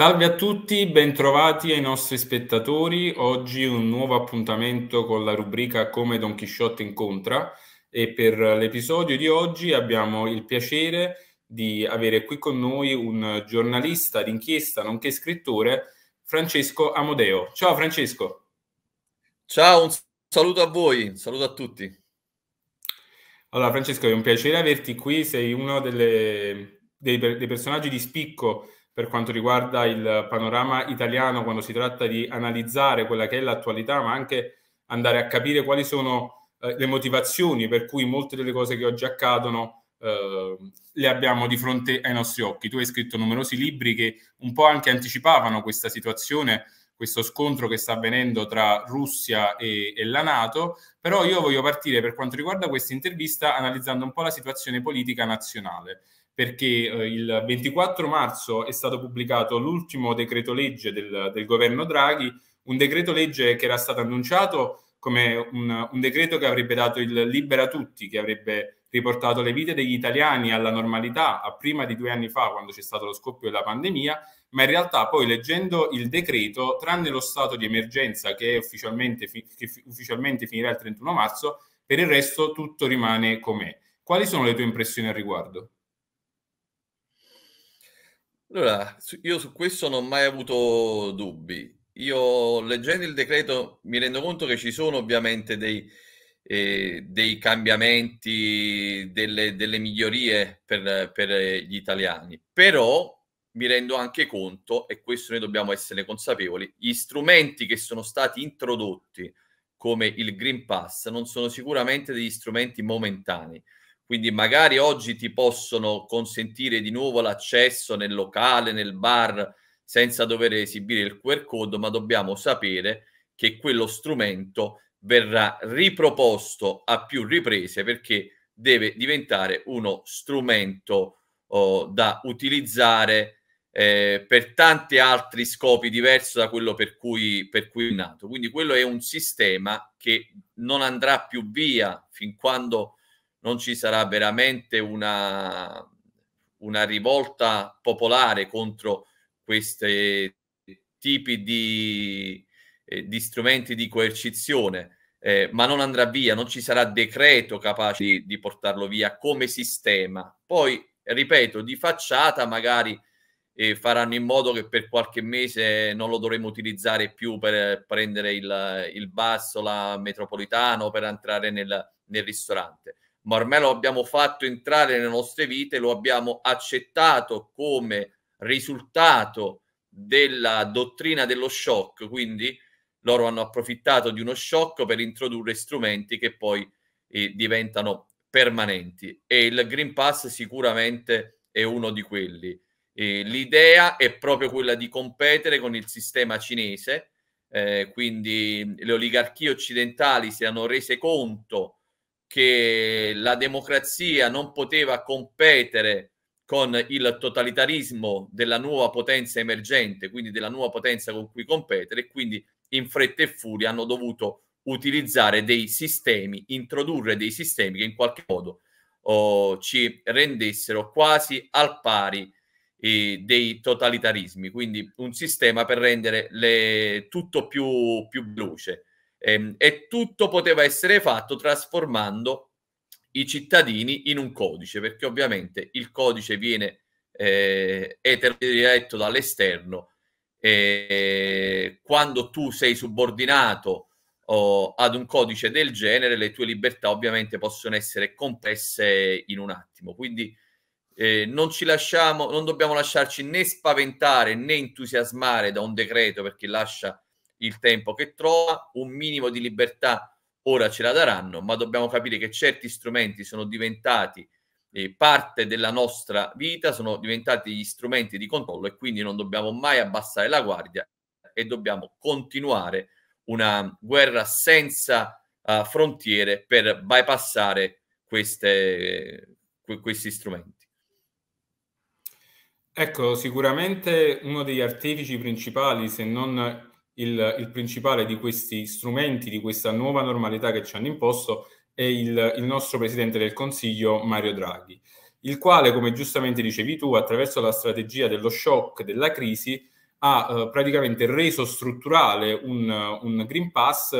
Salve a tutti, bentrovati ai nostri spettatori. Oggi un nuovo appuntamento con la rubrica Come Don Chisciotte incontra e per l'episodio di oggi abbiamo il piacere di avere qui con noi un giornalista d'inchiesta nonché scrittore, Francesco Amodeo. Ciao Francesco. Ciao, un saluto a voi, un saluto a tutti. Allora Francesco, è un piacere averti qui, sei uno delle, dei, dei personaggi di spicco per quanto riguarda il panorama italiano quando si tratta di analizzare quella che è l'attualità, ma anche andare a capire quali sono eh, le motivazioni per cui molte delle cose che oggi accadono eh, le abbiamo di fronte ai nostri occhi. Tu hai scritto numerosi libri che un po' anche anticipavano questa situazione, questo scontro che sta avvenendo tra Russia e, e la Nato, però io voglio partire per quanto riguarda questa intervista analizzando un po' la situazione politica nazionale perché eh, il 24 marzo è stato pubblicato l'ultimo decreto legge del, del governo Draghi, un decreto legge che era stato annunciato come un, un, decreto che avrebbe dato il libera a tutti, che avrebbe riportato le vite degli italiani alla normalità a prima di due anni fa, quando c'è stato lo scoppio della pandemia, ma in realtà poi leggendo il decreto, tranne lo stato di emergenza che, ufficialmente, fi, che ufficialmente finirà il 31 marzo, per il resto tutto rimane com'è. Quali sono le tue impressioni al riguardo? Allora, io su questo non ho mai avuto dubbi. Io leggendo il decreto mi rendo conto che ci sono ovviamente dei, eh, dei cambiamenti, delle, delle migliorie per, per, eh, gli italiani, però mi rendo anche conto, e questo noi dobbiamo essere consapevoli, gli strumenti che sono stati introdotti come il Green Pass non sono sicuramente degli strumenti momentanei, quindi magari oggi ti possono consentire di nuovo l'accesso nel locale, nel bar, senza dover esibire il QR code, ma dobbiamo sapere che quello strumento verrà riproposto a più riprese perché deve diventare uno strumento oh, da utilizzare eh, per tanti altri scopi diversi da quello per cui, per cui è nato. Quindi quello è un sistema che non andrà più via fin quando non ci sarà veramente una, una rivolta popolare contro questi tipi di, eh, di strumenti di coercizione, eh, ma non andrà via, non ci sarà decreto capace di, di portarlo via come sistema. Poi, ripeto, di facciata magari eh, faranno in modo che per qualche mese non lo dovremo utilizzare più per prendere il, il basso, la metropolitana o per entrare nel, nel ristorante ma ormai lo abbiamo fatto entrare nelle nostre vite, lo abbiamo accettato come risultato della dottrina dello shock, quindi loro hanno approfittato di uno shock per introdurre strumenti che poi eh, diventano permanenti e il Green Pass sicuramente è uno di quelli. Eh, l'idea è proprio quella di competere con il sistema cinese, eh, quindi le oligarchie occidentali si erano rese conto che la democrazia non poteva competere con il totalitarismo della nuova potenza emergente, quindi della nuova potenza con cui competere, e quindi in fretta e furia hanno dovuto utilizzare dei sistemi, introdurre dei sistemi che in qualche modo oh, ci rendessero quasi al pari eh, dei totalitarismi, quindi un sistema per rendere le, tutto più, più veloce. Ehm, e, tutto poteva essere fatto trasformando i cittadini in un codice, perché ovviamente il codice viene eh, eterodiretto dall'esterno e eh, quando tu sei subordinato oh, ad un codice del genere, le tue libertà ovviamente possono essere compresse in un attimo. Quindi eh, non ci lasciamo, non dobbiamo lasciarci né spaventare né entusiasmare da un decreto perché lascia il tempo che trova, un minimo di libertà ora ce la daranno, ma dobbiamo capire che certi strumenti sono diventati eh, parte della nostra vita, sono diventati gli strumenti di controllo e quindi non dobbiamo mai abbassare la guardia e dobbiamo continuare una guerra senza uh, frontiere per bypassare queste, que- questi strumenti. Ecco, sicuramente uno degli artifici principali, se non il, il, principale di questi strumenti, di questa nuova normalità che ci hanno imposto, è il, il nostro Presidente del Consiglio Mario Draghi, il quale, come giustamente dicevi tu, attraverso la strategia dello shock, della crisi, ha eh, praticamente reso strutturale un, un Green Pass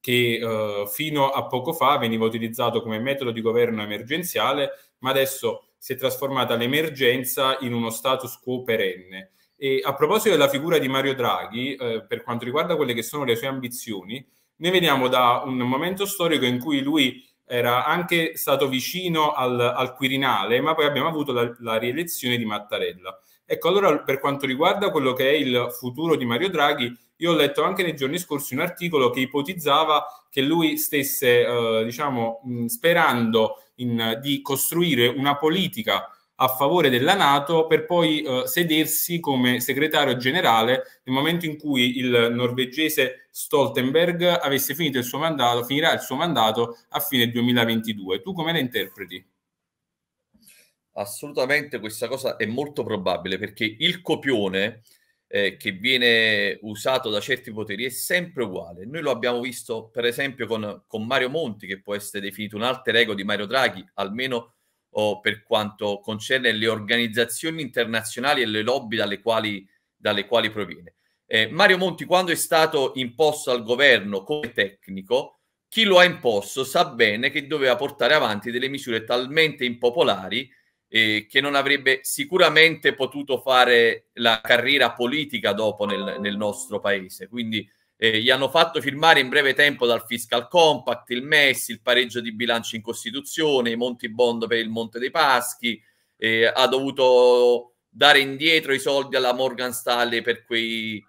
che eh, fino a poco fa veniva utilizzato come metodo di governo emergenziale, ma adesso si è trasformata l'emergenza in uno status quo perenne. E a proposito della figura di Mario Draghi, eh, per quanto riguarda quelle che sono le sue ambizioni, noi veniamo da un momento storico in cui lui era anche stato vicino al, al Quirinale, ma poi abbiamo avuto la, la, rielezione di Mattarella. Ecco, allora per quanto riguarda quello che è il futuro di Mario Draghi, io ho letto anche nei giorni scorsi un articolo che ipotizzava che lui stesse, eh, diciamo, mh, sperando in, di costruire una politica a favore della Nato per poi eh, sedersi come segretario generale nel momento in cui il norvegese Stoltenberg avesse finito il suo mandato, finirà il suo mandato a fine 2022. Tu come la interpreti? Assolutamente questa cosa è molto probabile perché il copione eh, che viene usato da certi poteri è sempre uguale. Noi lo abbiamo visto per esempio con, con Mario Monti che può essere definito un alter ego di Mario Draghi, almeno o per quanto concerne le organizzazioni internazionali e le lobby dalle quali, dalle quali proviene. Eh, Mario Monti, quando è stato imposto al governo come tecnico, chi lo ha imposto sa bene che doveva portare avanti delle misure talmente impopolari eh, che non avrebbe sicuramente potuto fare la carriera politica dopo nel, nel nostro paese. Quindi eh, gli hanno fatto firmare in breve tempo dal Fiscal Compact, il MES, il pareggio di bilancio in Costituzione, i Monti Bond per il Monte dei Paschi, eh, ha dovuto dare indietro i soldi alla Morgan Stanley per quei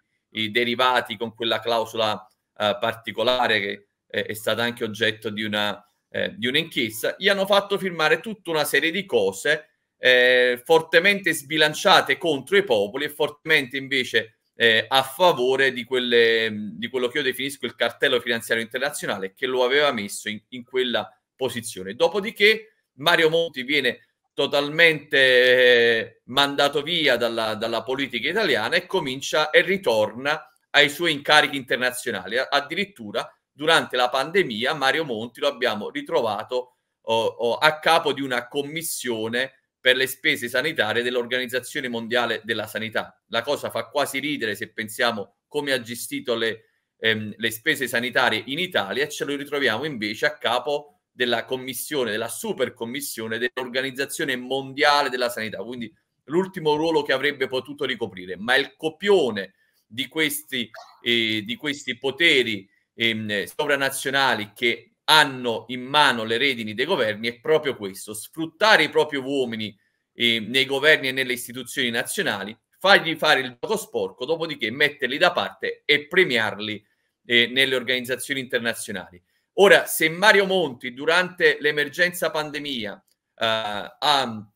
derivati con quella clausola eh, particolare che eh, è stata anche oggetto di, una, eh, di un'inchiesta. Gli hanno fatto firmare tutta una serie di cose eh, fortemente sbilanciate contro i popoli e fortemente invece eh, a favore di, quelle, di, quello che io definisco il cartello finanziario internazionale che lo aveva messo in, in quella posizione. Dopodiché Mario Monti viene totalmente eh, mandato via dalla, dalla, politica italiana e comincia e ritorna ai suoi incarichi internazionali. Addirittura durante la pandemia Mario Monti lo abbiamo ritrovato oh, oh, a capo di una commissione per le spese sanitarie dell'Organizzazione Mondiale della Sanità. La cosa fa quasi ridere se pensiamo come ha gestito le, ehm, le spese sanitarie in Italia e ce lo ritroviamo invece a capo della commissione, della super commissione dell'Organizzazione Mondiale della Sanità, quindi l'ultimo ruolo che avrebbe potuto ricoprire. Ma il copione di questi, eh, di questi poteri ehm, sovranazionali che hanno in mano le redini dei governi è proprio questo, sfruttare i propri uomini eh, nei governi e nelle istituzioni nazionali, fargli fare il gioco sporco, dopodiché metterli da parte e premiarli eh, nelle organizzazioni internazionali. Ora, se Mario Monti durante l'emergenza pandemia eh, ha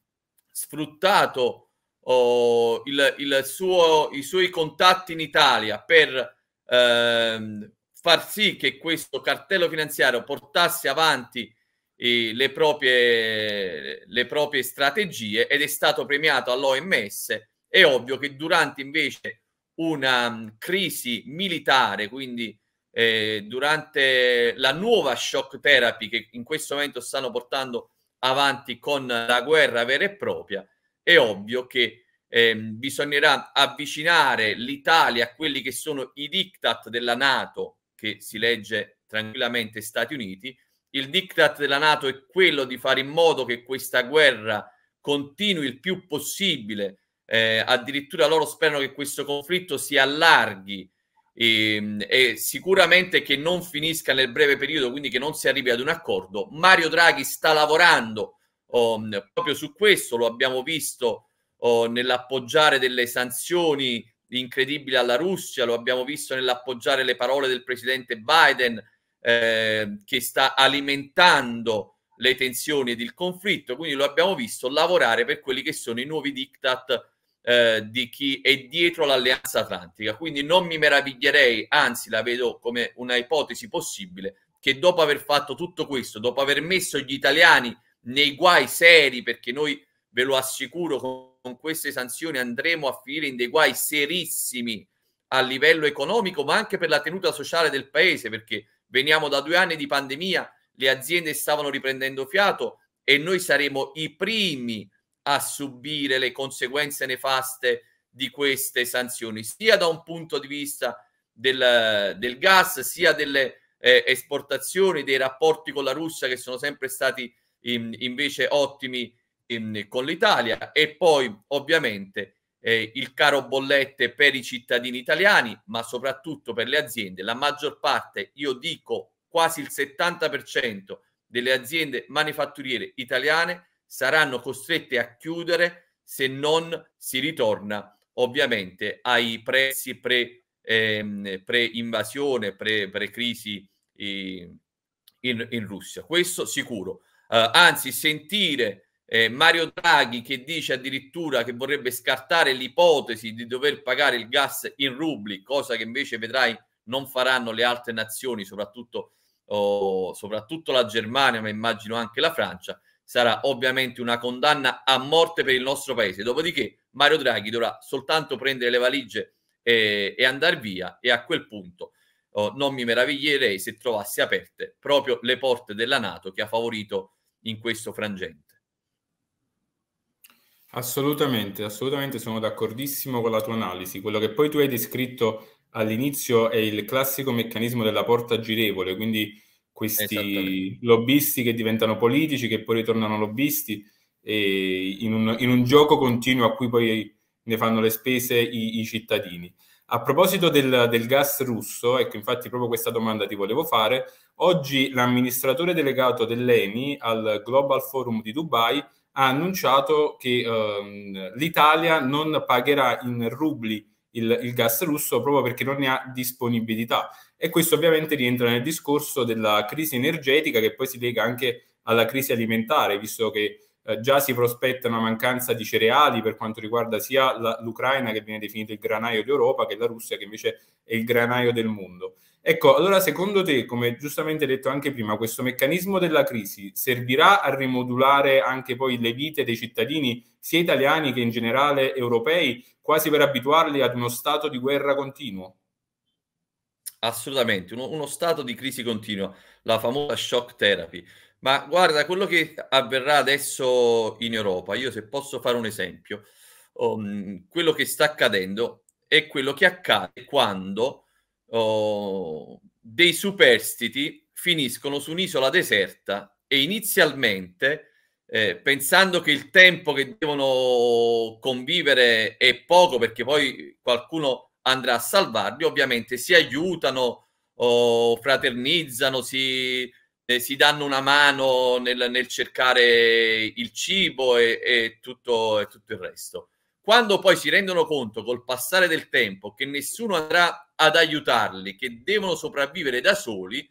sfruttato oh, il, il suo, i suoi contatti in Italia per ehm, far sì che questo cartello finanziario portasse avanti eh, le, proprie, le proprie strategie ed è stato premiato all'OMS. È ovvio che durante invece una mm, crisi militare, quindi eh, durante la nuova shock therapy che in questo momento stanno portando avanti con la guerra vera e propria, è ovvio che eh, bisognerà avvicinare l'Italia a quelli che sono i diktat della Nato che si legge tranquillamente Stati Uniti. Il diktat della Nato è quello di fare in modo che questa guerra continui il più possibile. Eh, addirittura loro sperano che questo conflitto si allarghi e, ehm, e, sicuramente che non finisca nel breve periodo, quindi che non si arrivi ad un accordo. Mario Draghi sta lavorando oh, proprio su questo, lo abbiamo visto oh, nell'appoggiare delle sanzioni incredibile alla Russia, lo abbiamo visto nell'appoggiare le parole del presidente Biden eh, che sta alimentando le tensioni ed il conflitto, quindi lo abbiamo visto lavorare per quelli che sono i nuovi diktat eh, di chi è dietro l'alleanza atlantica. Quindi non mi meraviglierei, anzi la vedo come una ipotesi possibile, che dopo aver fatto tutto questo, dopo aver messo gli italiani nei guai seri, perché noi ve lo assicuro, con queste sanzioni andremo a finire in dei guai serissimi a livello economico, ma anche per la tenuta sociale del paese, perché veniamo da due anni di pandemia, le aziende stavano riprendendo fiato e noi saremo i primi a subire le conseguenze nefaste di queste sanzioni, sia da un punto di vista del, del gas, sia delle eh, esportazioni, dei rapporti con la Russia che sono sempre stati in, invece ottimi ehm, con l'Italia e poi ovviamente eh, il caro bollette per i cittadini italiani, ma soprattutto per le aziende. La maggior parte, io dico quasi il 70% delle aziende manifatturiere italiane saranno costrette a chiudere se non si ritorna ovviamente ai prezzi pre, ehm, pre-invasione, pre, pre-crisi eh, in, in, Russia. Questo sicuro. Eh, anzi, sentire eh, Mario Draghi che dice addirittura che vorrebbe scartare l'ipotesi di dover pagare il gas in rubli, cosa che invece vedrai non faranno le altre nazioni, soprattutto, oh, soprattutto la Germania, ma immagino anche la Francia, sarà ovviamente una condanna a morte per il nostro paese. Dopodiché Mario Draghi dovrà soltanto prendere le valigie e, e andare via e a quel punto oh, non mi meraviglierei se trovassi aperte proprio le porte della Nato che ha favorito in questo frangente. Assolutamente, assolutamente sono d'accordissimo con la tua analisi. Quello che poi tu hai descritto all'inizio è il classico meccanismo della porta girevole, quindi questi lobbisti che diventano politici, che poi ritornano lobbisti, in un, in, un, gioco continuo a cui poi ne fanno le spese i, i cittadini. A proposito del, del, gas russo, ecco infatti proprio questa domanda ti volevo fare, oggi l'amministratore delegato dell'ENI al Global Forum di Dubai ha annunciato che ehm, l'Italia non pagherà in rubli il, il, gas russo proprio perché non ne ha disponibilità. E questo ovviamente rientra nel discorso della crisi energetica che poi si lega anche alla crisi alimentare, visto che eh, già si prospetta una mancanza di cereali per quanto riguarda sia la, l'Ucraina che viene definita il granaio d'Europa che la Russia che invece è il granaio del mondo. Ecco, allora secondo te, come giustamente detto anche prima, questo meccanismo della crisi servirà a rimodulare anche poi le vite dei cittadini, sia italiani che in generale europei, quasi per abituarli ad uno stato di guerra continuo? Assolutamente, uno, uno stato di crisi continua, la famosa shock therapy. Ma guarda, quello che avverrà adesso in Europa, io se posso fare un esempio, um, quello che sta accadendo è quello che accade quando oh, dei superstiti finiscono su un'isola deserta e inizialmente, eh, pensando che il tempo che devono convivere è poco perché poi qualcuno andrà a salvarli, ovviamente si aiutano, oh, fraternizzano, si eh, si danno una mano nel, nel cercare il cibo e, e, tutto, e tutto il resto. Quando poi si rendono conto col passare del tempo che nessuno andrà ad aiutarli, che devono sopravvivere da soli,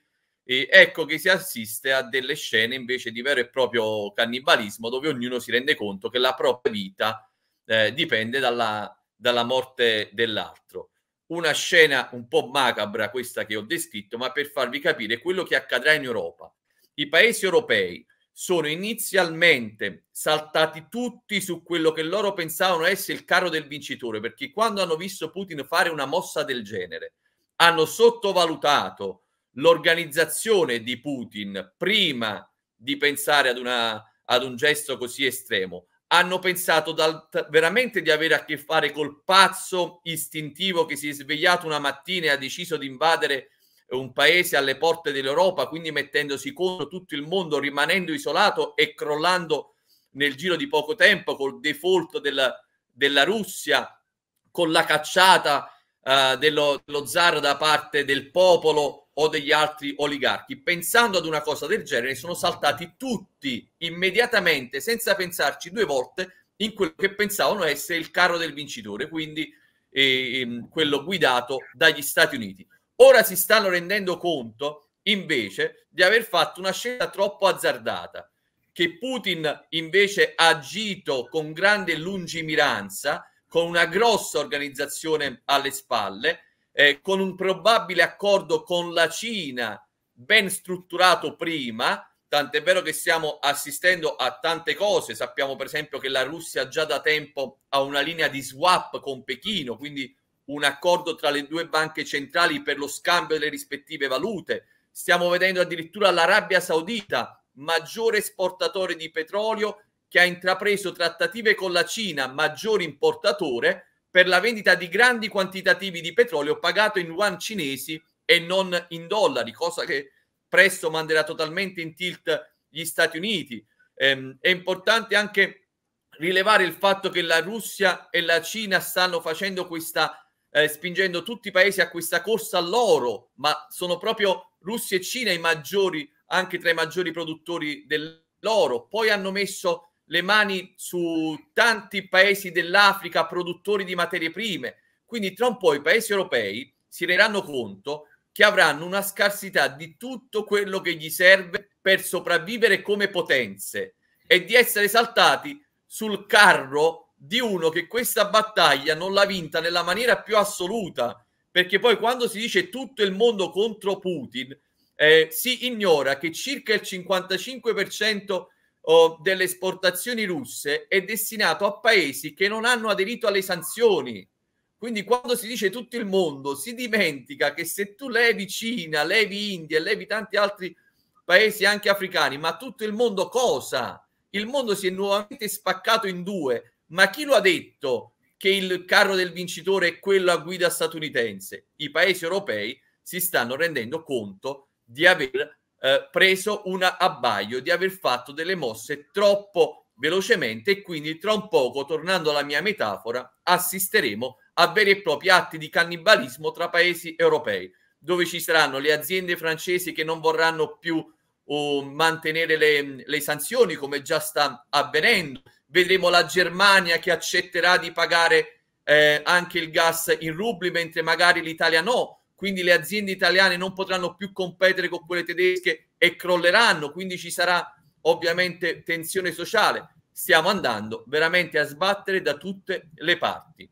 e ecco che si assiste a delle scene invece di vero e proprio cannibalismo dove ognuno si rende conto che la propria vita eh, dipende dalla, dalla morte dell'altro una scena un po' macabra questa che ho descritto, ma per farvi capire quello che accadrà in Europa. I paesi europei sono inizialmente saltati tutti su quello che loro pensavano essere il carro del vincitore, perché quando hanno visto Putin fare una mossa del genere, hanno sottovalutato l'organizzazione di Putin prima di pensare ad, una, ad un gesto così estremo, hanno pensato dal, veramente di avere a che fare col pazzo istintivo che si è svegliato una mattina e ha deciso di invadere eh, un paese alle porte dell'Europa, quindi mettendosi contro tutto il mondo, rimanendo isolato e crollando nel giro di poco tempo col default della, della Russia, con la cacciata eh, dello, dello zar da parte del popolo o degli altri oligarchi, pensando ad una cosa del genere, sono saltati tutti immediatamente, senza pensarci due volte, in quello che pensavano essere il carro del vincitore, quindi ehm, quello guidato dagli Stati Uniti. Ora si stanno rendendo conto, invece, di aver fatto una scelta troppo azzardata, che Putin invece ha agito con grande lungimiranza, con una grossa organizzazione alle spalle, eh, con un probabile accordo con la Cina ben strutturato prima, tant'è vero che stiamo assistendo a tante cose, sappiamo per esempio che la Russia già da tempo ha una linea di swap con Pechino, quindi un accordo tra le due banche centrali per lo scambio delle rispettive valute, stiamo vedendo addirittura l'Arabia Saudita, maggiore esportatore di petrolio, che ha intrapreso trattative con la Cina, maggiore importatore, per la vendita di grandi quantitativi di petrolio pagato in yuan cinesi e non in dollari, cosa che presto manderà totalmente in tilt gli Stati Uniti. Ehm, è importante anche rilevare il fatto che la Russia e la Cina stanno facendo questa eh, spingendo tutti i paesi a questa corsa all'oro, ma sono proprio Russia e Cina i maggiori, anche tra i maggiori produttori dell'oro. Poi hanno messo le mani su tanti paesi dell'Africa produttori di materie prime. Quindi tra un po' i paesi europei si renderanno conto che avranno una scarsità di tutto quello che gli serve per sopravvivere come potenze e di essere saltati sul carro di uno che questa battaglia non l'ha vinta nella maniera più assoluta, perché poi quando si dice tutto il mondo contro Putin, eh, si ignora che circa il 55% oh, delle esportazioni russe è destinato a paesi che non hanno aderito alle sanzioni. Quindi quando si dice tutto il mondo si dimentica che se tu levi Cina, levi India, levi tanti altri paesi anche africani, ma tutto il mondo cosa? Il mondo si è nuovamente spaccato in due, ma chi lo ha detto che il carro del vincitore è quello a guida statunitense? I paesi europei si stanno rendendo conto di aver eh, preso un abbaglio di aver fatto delle mosse troppo velocemente e quindi tra un poco, tornando alla mia metafora, assisteremo a veri e propri atti di cannibalismo tra paesi europei, dove ci saranno le aziende francesi che non vorranno più uh, mantenere le, le sanzioni come già sta avvenendo, vedremo la Germania che accetterà di pagare eh, anche il gas in rubli, mentre magari l'Italia no quindi le aziende italiane non potranno più competere con quelle tedesche e crolleranno, quindi ci sarà ovviamente tensione sociale. Stiamo andando veramente a sbattere da tutte le parti.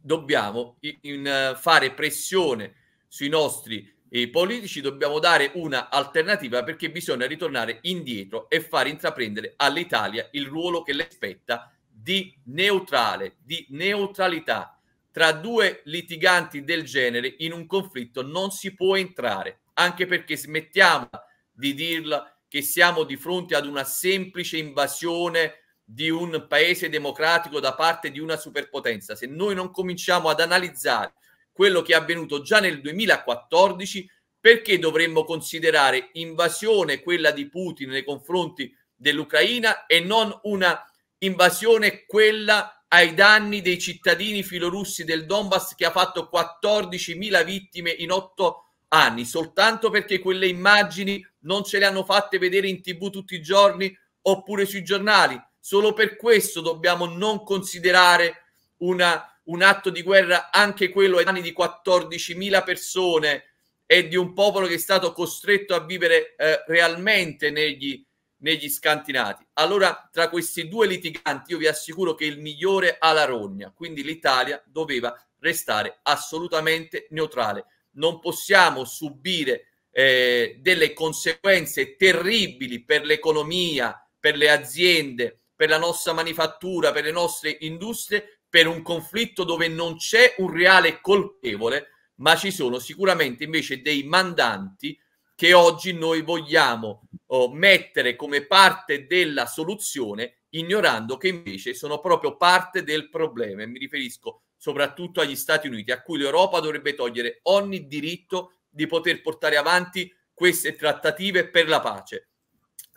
Dobbiamo in, in, fare pressione sui nostri eh, politici, dobbiamo dare una alternativa perché bisogna ritornare indietro e far intraprendere all'Italia il ruolo che le spetta di neutrale, di neutralità tra due litiganti del genere in un conflitto non si può entrare, anche perché smettiamo di dirla che siamo di fronte ad una semplice invasione di un paese democratico da parte di una superpotenza. Se noi non cominciamo ad analizzare quello che è avvenuto già nel 2014, perché dovremmo considerare invasione quella di Putin nei confronti dell'Ucraina e non una invasione quella ai danni dei cittadini filorussi del Donbass che ha fatto 14.000 vittime in otto anni, soltanto perché quelle immagini non ce le hanno fatte vedere in tv tutti i giorni oppure sui giornali. Solo per questo dobbiamo non considerare una, un atto di guerra anche quello ai danni di 14.000 persone e di un popolo che è stato costretto a vivere eh, realmente negli negli scantinati. Allora, tra questi due litiganti, io vi assicuro che il migliore ha la rogna, quindi l'Italia doveva restare assolutamente neutrale. Non possiamo subire eh, delle conseguenze terribili per l'economia, per le aziende, per la nostra manifattura, per le nostre industrie, per un conflitto dove non c'è un reale colpevole, ma ci sono sicuramente invece dei mandanti che oggi noi vogliamo oh, mettere come parte della soluzione, ignorando che invece sono proprio parte del problema. E mi riferisco soprattutto agli Stati Uniti, a cui l'Europa dovrebbe togliere ogni diritto di poter portare avanti queste trattative per la pace.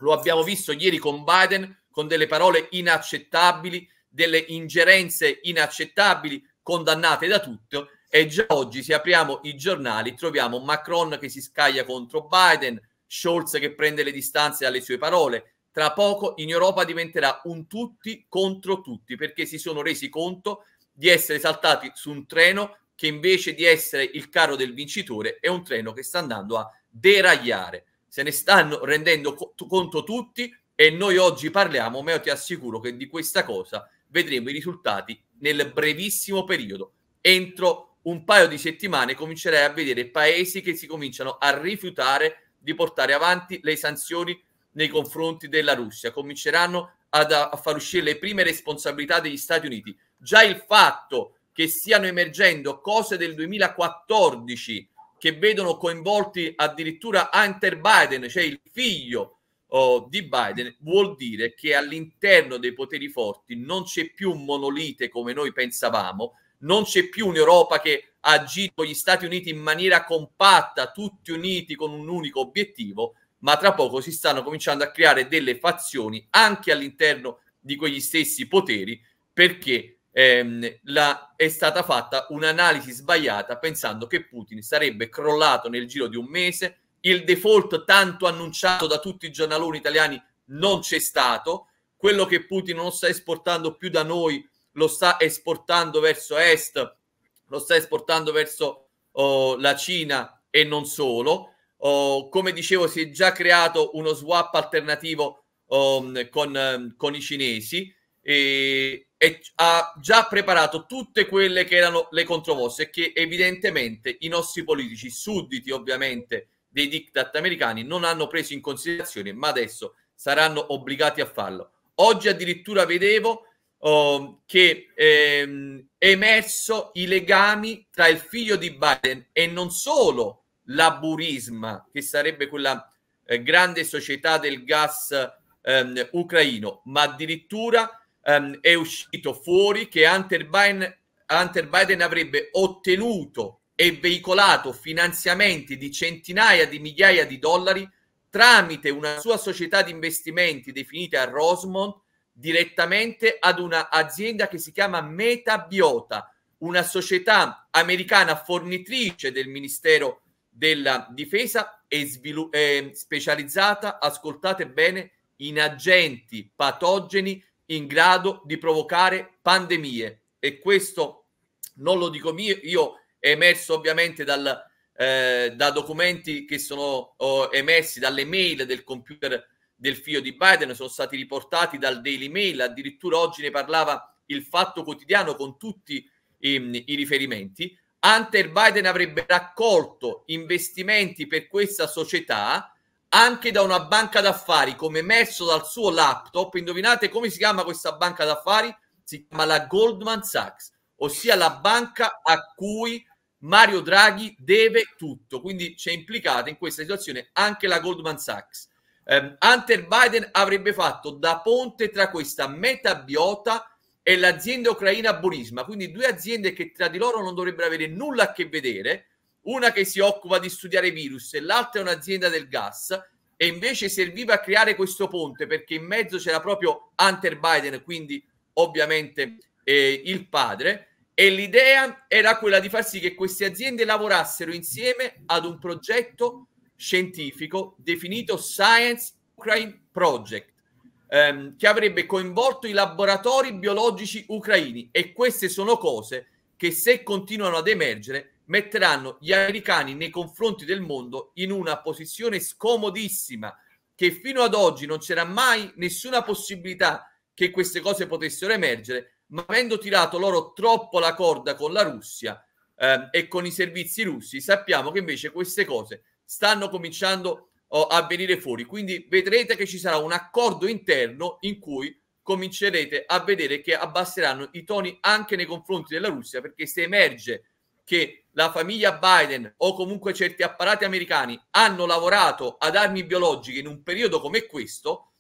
Lo abbiamo visto ieri con Biden, con delle parole inaccettabili, delle ingerenze inaccettabili, condannate da tutto, e già oggi, se apriamo i giornali, troviamo Macron che si scaglia contro Biden, Scholz che prende le distanze dalle sue parole. Tra poco in Europa diventerà un tutti contro tutti perché si sono resi conto di essere saltati su un treno che invece di essere il carro del vincitore è un treno che sta andando a deragliare. Se ne stanno rendendo conto tutti e noi oggi parliamo, ma io ti assicuro che di questa cosa vedremo i risultati nel brevissimo periodo, entro un paio di settimane comincerei a vedere paesi che si cominciano a rifiutare di portare avanti le sanzioni nei confronti della Russia. Cominceranno ad, a far uscire le prime responsabilità degli Stati Uniti. Già il fatto che stiano emergendo cose del 2014 che vedono coinvolti addirittura Hunter Biden, cioè il figlio oh, di Biden, vuol dire che all'interno dei poteri forti non c'è più un monolite come noi pensavamo, non c'è più un'Europa che ha agito gli Stati Uniti in maniera compatta, tutti uniti con un unico obiettivo, ma tra poco si stanno cominciando a creare delle fazioni anche all'interno di quegli stessi poteri perché ehm, la, è stata fatta un'analisi sbagliata pensando che Putin sarebbe crollato nel giro di un mese, il default tanto annunciato da tutti i giornaloni italiani non c'è stato, quello che Putin non sta esportando più da noi lo sta esportando verso est, lo sta esportando verso oh, la Cina e non solo. Oh, come dicevo, si è già creato uno swap alternativo oh, con, um, con, i cinesi e, e, ha già preparato tutte quelle che erano le controversie che evidentemente i nostri politici, sudditi ovviamente dei diktat americani, non hanno preso in considerazione, ma adesso saranno obbligati a farlo. Oggi addirittura vedevo oh, che ehm, emerso i legami tra il figlio di Biden e non solo la Burisma, che sarebbe quella eh, grande società del gas ehm, ucraino, ma addirittura ehm, è uscito fuori che Hunter Biden, Hunter Biden avrebbe ottenuto e veicolato finanziamenti di centinaia di migliaia di dollari tramite una sua società di investimenti definita Rosmond direttamente ad un'azienda che si chiama Metabiota, una società americana fornitrice del Ministero della Difesa e svilu- eh, specializzata, ascoltate bene, in agenti patogeni in grado di provocare pandemie. E questo non lo dico mio, io è emerso ovviamente dal, eh, da documenti che sono oh, emessi dalle mail del computer del figlio di Biden sono stati riportati dal Daily Mail, addirittura oggi ne parlava il Fatto Quotidiano con tutti ehm, i riferimenti. Hunter Biden avrebbe raccolto investimenti per questa società anche da una banca d'affari come emerso dal suo laptop. Indovinate come si chiama questa banca d'affari? Si chiama la Goldman Sachs, ossia la banca a cui Mario Draghi deve tutto. Quindi c'è implicata in questa situazione anche la Goldman Sachs eh, Hunter Biden avrebbe fatto da ponte tra questa metabiota e l'azienda ucraina Burisma, quindi due aziende che tra di loro non dovrebbero avere nulla a che vedere, una che si occupa di studiare virus e l'altra è un'azienda del gas e invece serviva a creare questo ponte perché in mezzo c'era proprio Hunter Biden, quindi ovviamente eh, il padre e l'idea era quella di far sì che queste aziende lavorassero insieme ad un progetto scientifico definito Science Ukraine Project, ehm, che avrebbe coinvolto i laboratori biologici ucraini e queste sono cose che se continuano ad emergere metteranno gli americani nei confronti del mondo in una posizione scomodissima che fino ad oggi non c'era mai nessuna possibilità che queste cose potessero emergere, ma avendo tirato loro troppo la corda con la Russia eh, e con i servizi russi, sappiamo che invece queste cose stanno cominciando oh, a venire fuori. Quindi vedrete che ci sarà un accordo interno in cui comincerete a vedere che abbasseranno i toni anche nei confronti della Russia, perché se emerge che la famiglia Biden o comunque certi apparati americani hanno lavorato ad armi biologiche in un periodo come questo,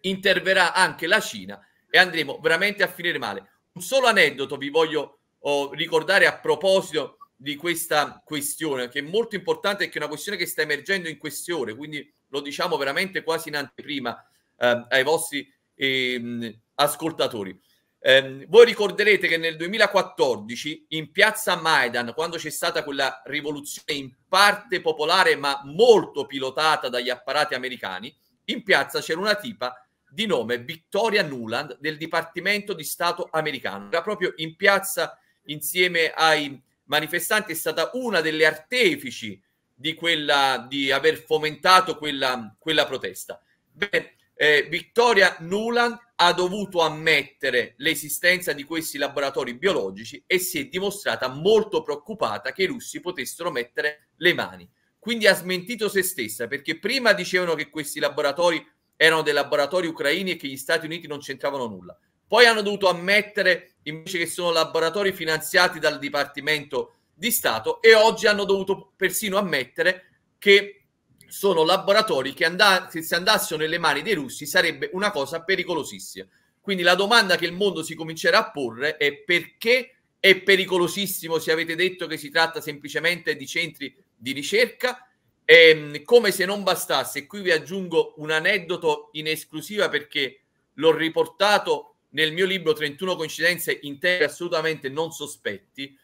interverrà anche la Cina e andremo veramente a finire male. Un solo aneddoto vi voglio oh, ricordare a proposito di questa questione, che è molto importante e che è una questione che sta emergendo in questione, quindi lo diciamo veramente quasi in anteprima eh, ai vostri eh, ascoltatori. Eh, voi ricorderete che nel 2014 in piazza Maidan, quando c'è stata quella rivoluzione in parte popolare ma molto pilotata dagli apparati americani, in piazza c'era una tipa di nome Victoria Nuland del Dipartimento di Stato americano. Era proprio in piazza insieme ai manifestante è stata una delle artefici di, quella, di aver fomentato quella, quella protesta. Beh, eh, Victoria Nuland ha dovuto ammettere l'esistenza di questi laboratori biologici e si è dimostrata molto preoccupata che i russi potessero mettere le mani. Quindi ha smentito se stessa perché prima dicevano che questi laboratori erano dei laboratori ucraini e che gli Stati Uniti non c'entravano nulla. Poi hanno dovuto ammettere invece che sono laboratori finanziati dal Dipartimento di Stato e oggi hanno dovuto persino ammettere che sono laboratori che andati, se andassero nelle mani dei russi sarebbe una cosa pericolosissima. Quindi la domanda che il mondo si comincerà a porre è perché è pericolosissimo se avete detto che si tratta semplicemente di centri di ricerca. E, ehm, come se non bastasse, qui vi aggiungo un aneddoto in esclusiva perché l'ho riportato nel mio libro 31 coincidenze in interi assolutamente non sospetti,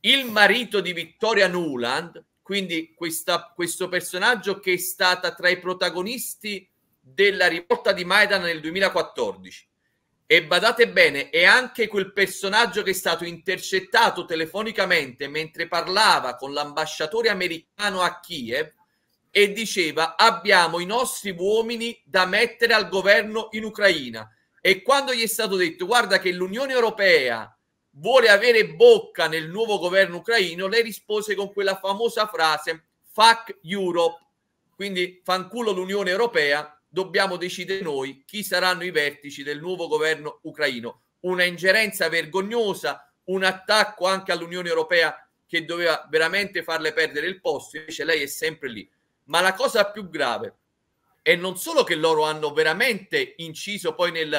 il marito di Vittoria Nuland, quindi questa, questo personaggio che è stata tra i protagonisti della rivolta di Maidan nel 2014. E badate bene, è anche quel personaggio che è stato intercettato telefonicamente mentre parlava con l'ambasciatore americano a Kiev e diceva abbiamo i nostri uomini da mettere al governo in Ucraina e quando gli è stato detto, guarda che l'Unione Europea vuole avere bocca nel nuovo governo ucraino, lei rispose con quella famosa frase, fuck Europe, quindi fanculo l'Unione Europea, dobbiamo decidere noi chi saranno i vertici del nuovo governo ucraino. Una ingerenza vergognosa, un attacco anche all'Unione Europea che doveva veramente farle perdere il posto, invece lei è sempre lì. Ma la cosa più grave e non solo che loro hanno veramente inciso poi nel,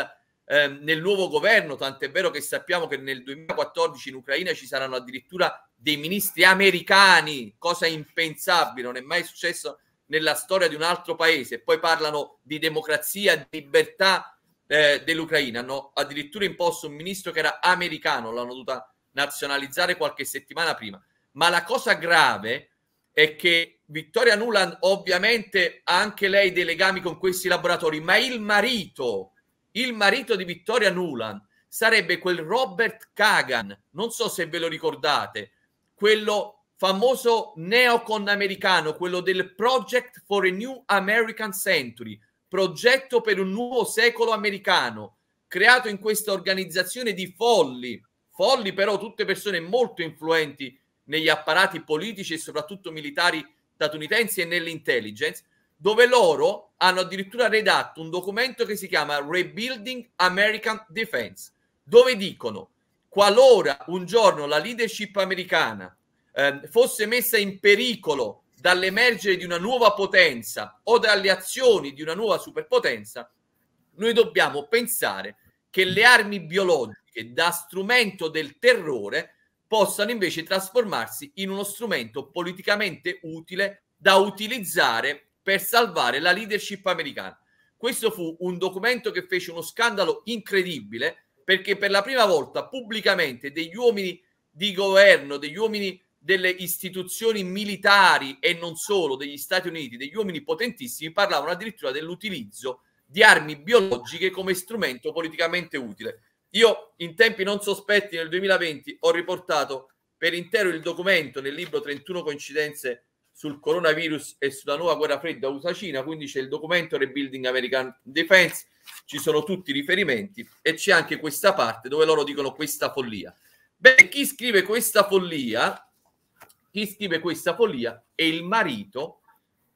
eh, nel nuovo governo, tant'è vero che sappiamo che nel 2014 in Ucraina ci saranno addirittura dei ministri americani, cosa impensabile, non è mai successo nella storia di un altro paese, poi parlano di democrazia, di libertà eh, dell'Ucraina, hanno addirittura imposto un ministro che era americano, l'hanno dovuta nazionalizzare qualche settimana prima, ma la cosa grave è che Vittoria Nuland ovviamente ha anche lei dei legami con questi laboratori, ma il marito, il marito di Vittoria Nuland sarebbe quel Robert Kagan, non so se ve lo ricordate, quello famoso americano, quello del Project for a New American Century, progetto per un nuovo secolo americano, creato in questa organizzazione di folli, folli però tutte persone molto influenti negli apparati politici e soprattutto militari statunitensi e nell'intelligence, dove loro hanno addirittura redatto un documento che si chiama Rebuilding American Defense, dove dicono qualora un giorno la leadership americana eh, fosse messa in pericolo dall'emergere di una nuova potenza o dalle azioni di una nuova superpotenza, noi dobbiamo pensare che le armi biologiche da strumento del terrore possano invece trasformarsi in uno strumento politicamente utile da utilizzare per salvare la leadership americana. Questo fu un documento che fece uno scandalo incredibile perché per la prima volta pubblicamente degli uomini di governo, degli uomini delle istituzioni militari e non solo degli Stati Uniti, degli uomini potentissimi, parlavano addirittura dell'utilizzo di armi biologiche come strumento politicamente utile. Io in tempi non sospetti nel 2020 ho riportato per intero il documento nel libro 31 coincidenze sul coronavirus e sulla nuova guerra fredda USA-Cina, quindi c'è il documento Rebuilding American Defense, ci sono tutti i riferimenti e c'è anche questa parte dove loro dicono questa follia. Beh, chi scrive questa follia, chi scrive questa follia è il marito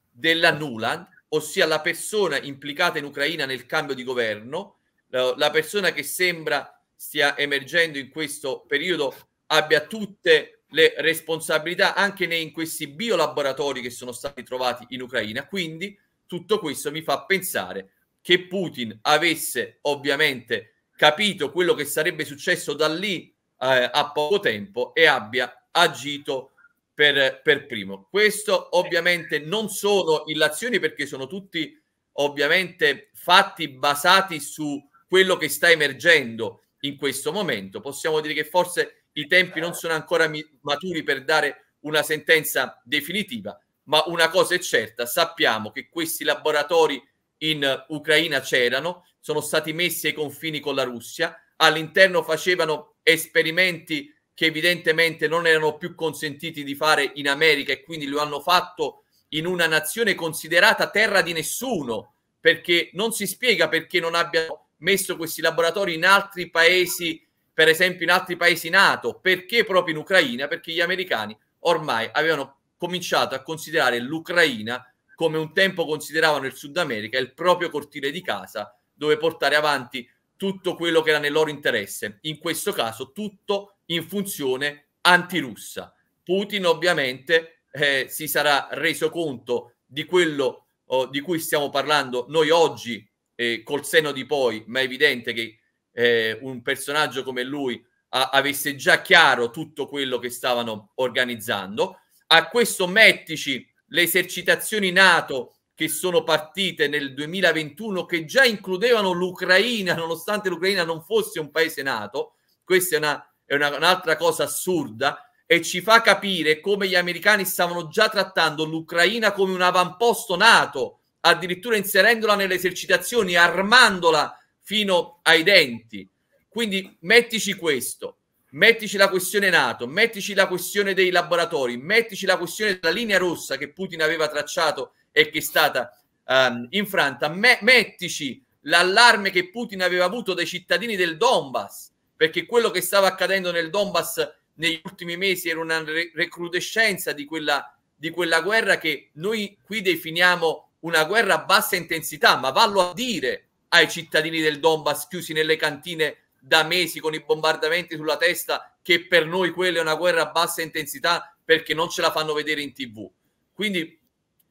della Nuland, ossia la persona implicata in Ucraina nel cambio di governo, la persona che sembra stia emergendo in questo periodo abbia tutte le responsabilità anche in questi biolaboratori che sono stati trovati in Ucraina. Quindi tutto questo mi fa pensare che Putin avesse ovviamente capito quello che sarebbe successo da lì eh, a poco tempo e abbia agito per, per primo. Questo ovviamente non sono illazioni perché sono tutti ovviamente fatti basati su quello che sta emergendo in questo momento. Possiamo dire che forse i tempi non sono ancora maturi per dare una sentenza definitiva, ma una cosa è certa, sappiamo che questi laboratori in Ucraina c'erano, sono stati messi ai confini con la Russia, all'interno facevano esperimenti che evidentemente non erano più consentiti di fare in America e quindi lo hanno fatto in una nazione considerata terra di nessuno, perché non si spiega perché non abbiano messo questi laboratori in altri paesi, per esempio in altri paesi NATO, perché proprio in Ucraina? Perché gli americani ormai avevano cominciato a considerare l'Ucraina come un tempo consideravano il Sud America il proprio cortile di casa dove portare avanti tutto quello che era nel loro interesse, in questo caso tutto in funzione antirussa. Putin ovviamente eh, si sarà reso conto di quello oh, di cui stiamo parlando noi oggi eh, col seno di poi, ma è evidente che eh, un personaggio come lui a, avesse già chiaro tutto quello che stavano organizzando. A questo mettici le esercitazioni NATO che sono partite nel 2021 che già includevano l'Ucraina, nonostante l'Ucraina non fosse un paese NATO. Questa è, una, è una, un'altra cosa assurda e ci fa capire come gli americani stavano già trattando l'Ucraina come un avamposto NATO addirittura inserendola nelle esercitazioni, armandola fino ai denti. Quindi mettici questo, mettici la questione NATO, mettici la questione dei laboratori, mettici la questione della linea rossa che Putin aveva tracciato e che è stata um, infranta, Me- mettici l'allarme che Putin aveva avuto dai cittadini del Donbass, perché quello che stava accadendo nel Donbass negli ultimi mesi era una re- recrudescenza di quella, di quella guerra che noi qui definiamo una guerra a bassa intensità, ma vallo a dire ai cittadini del Donbass chiusi nelle cantine da mesi con i bombardamenti sulla testa che per noi quella è una guerra a bassa intensità perché non ce la fanno vedere in tv. Quindi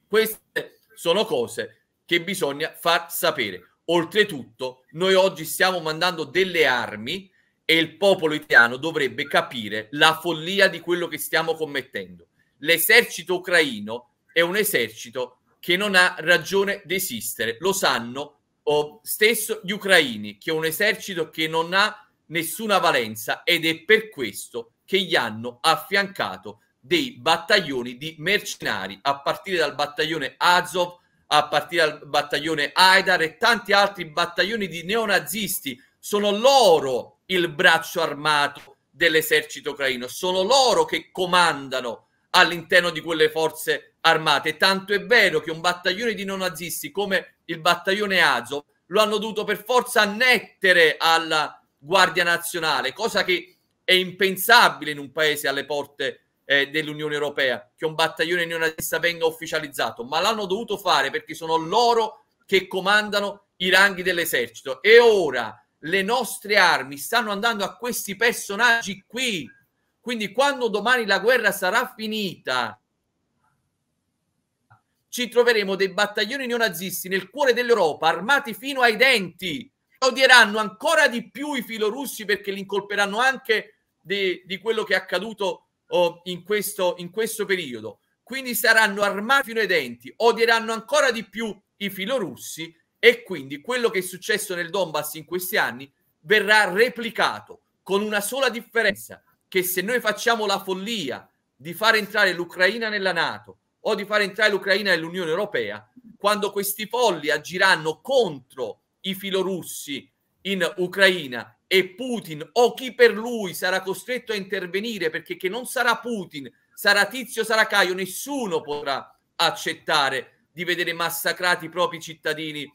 queste sono cose che bisogna far sapere. Oltretutto, noi oggi stiamo mandando delle armi e il popolo italiano dovrebbe capire la follia di quello che stiamo commettendo. L'esercito ucraino è un esercito che non ha ragione d'esistere. Lo sanno o stesso gli ucraini, che è un esercito che non ha nessuna valenza ed è per questo che gli hanno affiancato dei battaglioni di mercenari, a partire dal battaglione Azov, a partire dal battaglione Aidar e tanti altri battaglioni di neonazisti. Sono loro il braccio armato dell'esercito ucraino, sono loro che comandano all'interno di quelle forze armate. Tanto è vero che un battaglione di neonazisti come il battaglione Azov lo hanno dovuto per forza annettere alla Guardia Nazionale, cosa che è impensabile in un paese alle porte eh, dell'Unione Europea, che un battaglione neonazista venga ufficializzato, ma l'hanno dovuto fare perché sono loro che comandano i ranghi dell'esercito. E ora le nostre armi stanno andando a questi personaggi qui. Quindi quando domani la guerra sarà finita, ci troveremo dei battaglioni neonazisti nel cuore dell'Europa, armati fino ai denti. Odieranno ancora di più i filorussi perché li incolperanno anche di, di quello che è accaduto oh, in, questo, in questo periodo. Quindi saranno armati fino ai denti, odieranno ancora di più i filorussi e quindi quello che è successo nel Donbass in questi anni verrà replicato con una sola differenza, che se noi facciamo la follia di far entrare l'Ucraina nella Nato, o di far entrare l'Ucraina nell'Unione Europea, quando questi folli agiranno contro i filorussi in Ucraina e Putin o chi per lui sarà costretto a intervenire perché che non sarà Putin, sarà Tizio, sarà Caio, nessuno potrà accettare di vedere massacrati i propri cittadini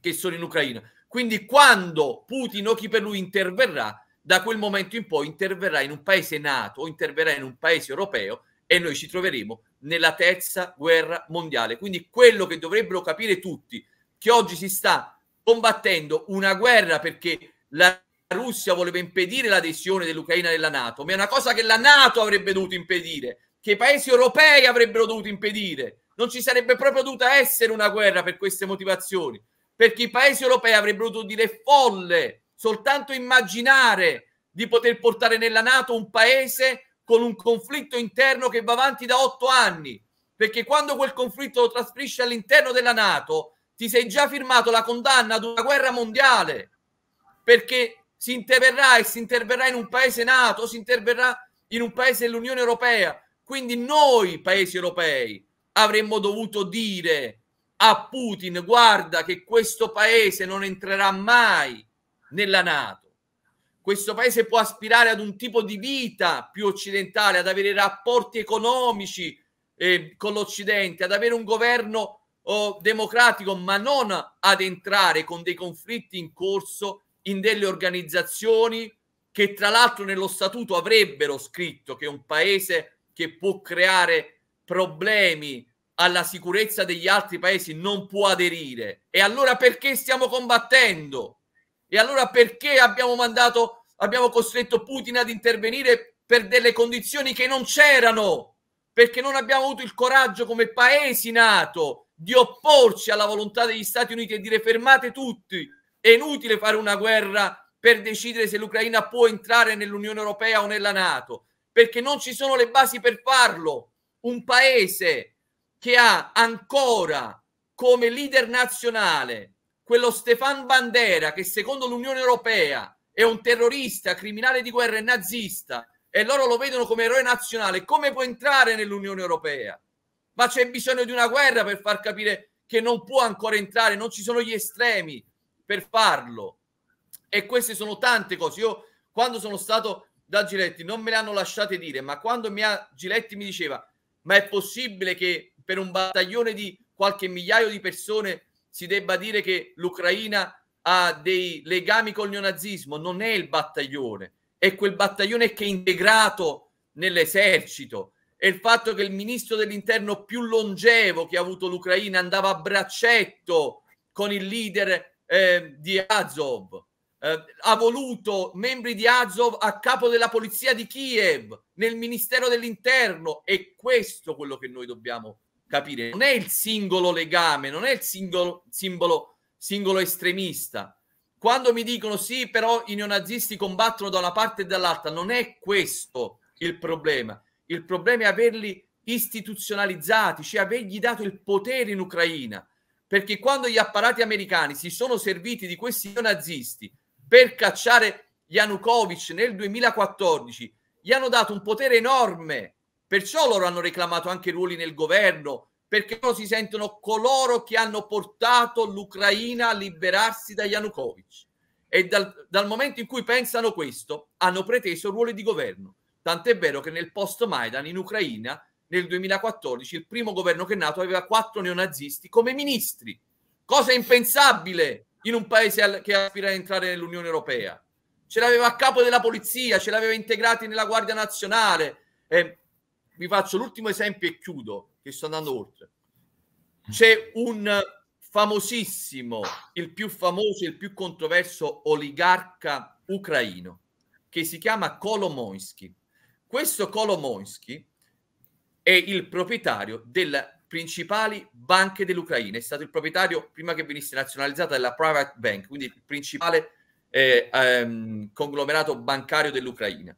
che sono in Ucraina. Quindi quando Putin o chi per lui interverrà, da quel momento in poi interverrà in un paese nato o interverrà in un paese europeo e noi ci troveremo nella terza guerra mondiale. Quindi quello che dovrebbero capire tutti, che oggi si sta combattendo una guerra perché la Russia voleva impedire l'adesione dell'Ucraina nella Nato, ma è una cosa che la Nato avrebbe dovuto impedire, che i paesi europei avrebbero dovuto impedire. Non ci sarebbe proprio dovuta essere una guerra per queste motivazioni, perché i paesi europei avrebbero dovuto dire folle soltanto immaginare di poter portare nella Nato un paese con un conflitto interno che va avanti da otto anni, perché quando quel conflitto lo trasferisci all'interno della Nato, ti sei già firmato la condanna ad una guerra mondiale, perché si interverrà e si interverrà in un paese Nato, si interverrà in un paese dell'Unione Europea. Quindi noi, paesi europei, avremmo dovuto dire a Putin, guarda che questo paese non entrerà mai nella Nato questo paese può aspirare ad un tipo di vita più occidentale, ad avere rapporti economici eh, con l'Occidente, ad avere un governo oh, democratico, ma non ad entrare con dei conflitti in corso in delle organizzazioni che tra l'altro nello statuto avrebbero scritto che un paese che può creare problemi alla sicurezza degli altri paesi non può aderire. E allora perché stiamo combattendo? E allora perché abbiamo mandato, abbiamo costretto Putin ad intervenire per delle condizioni che non c'erano? Perché non abbiamo avuto il coraggio come paesi NATO di opporci alla volontà degli Stati Uniti e dire fermate tutti, è inutile fare una guerra per decidere se l'Ucraina può entrare nell'Unione Europea o nella Nato, perché non ci sono le basi per farlo. Un paese che ha ancora come leader nazionale quello Stefan Bandera che secondo l'Unione Europea è un terrorista, criminale di guerra e nazista e loro lo vedono come eroe nazionale, come può entrare nell'Unione Europea? Ma c'è bisogno di una guerra per far capire che non può ancora entrare, non ci sono gli estremi per farlo. E queste sono tante cose. Io quando sono stato da Giletti non me le hanno lasciate dire, ma quando mi Giletti mi diceva "Ma è possibile che per un battaglione di qualche migliaio di persone si debba dire che l'Ucraina ha dei legami col neonazismo, non è il battaglione, è quel battaglione che è integrato nell'esercito. E il fatto che il ministro dell'interno più longevo che ha avuto l'Ucraina andava a braccetto con il leader eh, di Azov, eh, ha voluto membri di Azov a capo della polizia di Kiev, nel ministero dell'interno. È questo quello che noi dobbiamo capire, non è il singolo legame, non è il singolo, simbolo, singolo estremista. Quando mi dicono sì, però i neonazisti combattono da una parte e dall'altra, non è questo il problema. Il problema è averli istituzionalizzati, cioè avergli dato il potere in Ucraina. Perché quando gli apparati americani si sono serviti di questi neonazisti per cacciare Yanukovych nel 2014, gli hanno dato un potere enorme Perciò loro hanno reclamato anche ruoli nel governo, perché loro si sentono coloro che hanno portato l'Ucraina a liberarsi da Yanukovych. E dal, dal momento in cui pensano questo, hanno preteso ruoli di governo. Tant'è vero che nel post Maidan in Ucraina nel 2014 il primo governo che è nato aveva quattro neonazisti come ministri, cosa impensabile in un paese che aspira a entrare nell'Unione Europea. Ce l'aveva a capo della polizia, ce l'aveva integrati nella Guardia Nazionale. Eh, vi faccio l'ultimo esempio e chiudo, che sto andando oltre. C'è un famosissimo, il più famoso e il più controverso oligarca ucraino che si chiama Kolomoisky. Questo Kolomoisky è il proprietario delle principali banche dell'Ucraina, è stato il proprietario prima che venisse nazionalizzata della Private Bank, quindi il principale eh, ehm, conglomerato bancario dell'Ucraina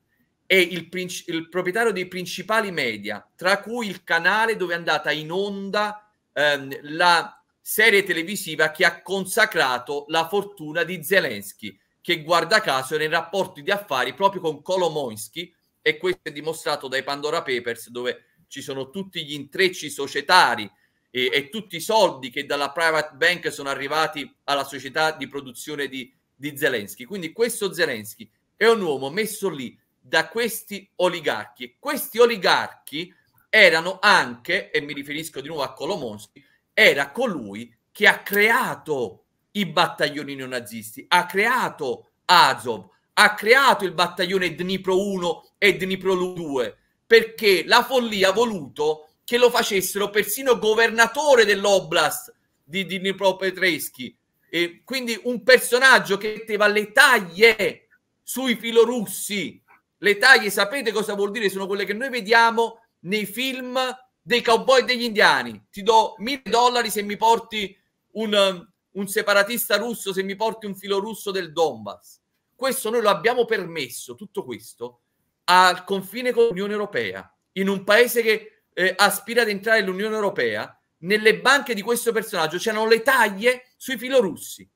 è il, il, proprietario dei principali media, tra cui il canale dove è andata in onda ehm, la serie televisiva che ha consacrato la fortuna di Zelensky, che guarda caso era in rapporti di affari proprio con Kolomoisky e questo è dimostrato dai Pandora Papers dove ci sono tutti gli intrecci societari e, e tutti i soldi che dalla private bank sono arrivati alla società di produzione di, di Zelensky. Quindi questo Zelensky è un uomo messo lì da questi oligarchi. Questi oligarchi erano anche, e mi riferisco di nuovo a Colomonsky, era colui che ha creato i battaglioni neonazisti, ha creato Azov, ha creato il battaglione Dnipro 1 e Dnipro 2, perché la follia ha voluto che lo facessero persino governatore dell'oblast di, Dnipro Dnipropetreschi, e quindi un personaggio che metteva le taglie sui filorussi le taglie, sapete cosa vuol dire? Sono quelle che noi vediamo nei film dei cowboy degli indiani. Ti do mille dollari se mi porti un, un separatista russo, se mi porti un filo russo del Donbass. Questo noi lo abbiamo permesso, tutto questo, al confine con l'Unione Europea, in un paese che eh, aspira ad entrare nell'Unione Europea, nelle banche di questo personaggio c'erano le taglie sui filorussi.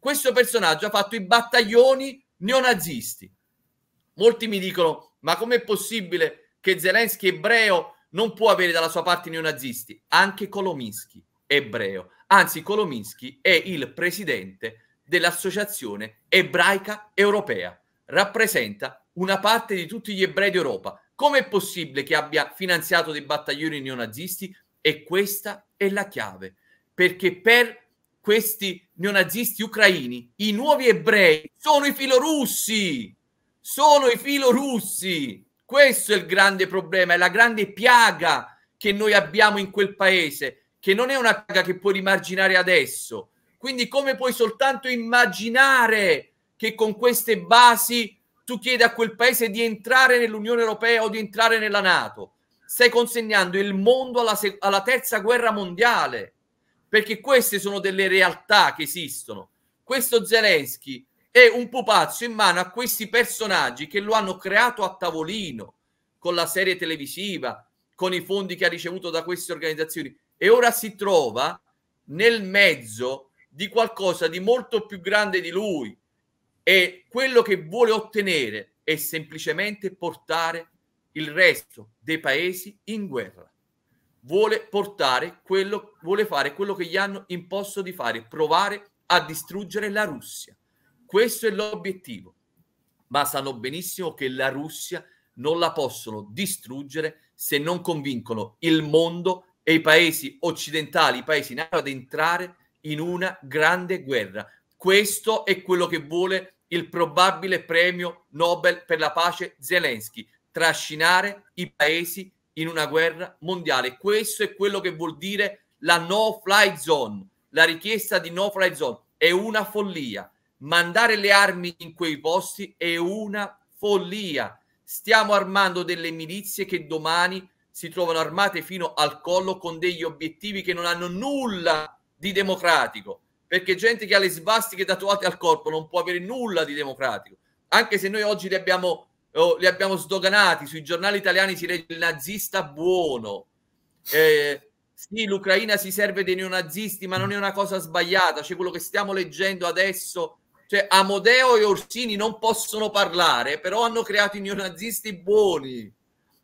Questo personaggio ha fatto i battaglioni neonazisti. Molti mi dicono, ma com'è possibile che Zelensky ebreo non può avere dalla sua parte i neonazisti? Anche Kolominsky ebreo. Anzi, Kolominsky è il presidente dell'Associazione Ebraica Europea. Rappresenta una parte di tutti gli ebrei d'Europa. Com'è possibile che abbia finanziato dei battaglioni neonazisti? E questa è la chiave, perché per questi neonazisti ucraini i nuovi ebrei sono i filorussi sono i filorussi. Questo è il grande problema, è la grande piaga che noi abbiamo in quel paese, che non è una piaga che puoi rimarginare adesso. Quindi come puoi soltanto immaginare che con queste basi tu chieda a quel paese di entrare nell'Unione Europea o di entrare nella Nato? Stai consegnando il mondo alla, alla terza guerra mondiale, perché queste sono delle realtà che esistono. Questo Zelensky è un pupazzo in mano a questi personaggi che lo hanno creato a tavolino con la serie televisiva, con i fondi che ha ricevuto da queste organizzazioni e ora si trova nel mezzo di qualcosa di molto più grande di lui e quello che vuole ottenere è semplicemente portare il resto dei paesi in guerra. Vuole portare quello vuole fare quello che gli hanno imposto di fare, provare a distruggere la Russia. Questo è l'obiettivo, ma sanno benissimo che la Russia non la possono distruggere se non convincono il mondo e i paesi occidentali, i paesi NATO ad entrare in una grande guerra. Questo è quello che vuole il probabile premio Nobel per la pace Zelensky, trascinare i paesi in una guerra mondiale. Questo è quello che vuol dire la no-fly zone, la richiesta di no-fly zone. È una follia, Mandare le armi in quei posti è una follia. Stiamo armando delle milizie che domani si trovano armate fino al collo con degli obiettivi che non hanno nulla di democratico, perché gente che ha le svastiche tatuate al corpo non può avere nulla di democratico, anche se noi oggi li abbiamo, oh, li abbiamo sdoganati, sui giornali italiani si legge il nazista buono. Eh, sì, l'Ucraina si serve dei neonazisti, ma non è una cosa sbagliata, cioè quello che stiamo leggendo adesso cioè, Amodeo e Orsini non possono parlare, però hanno creato i neonazisti buoni.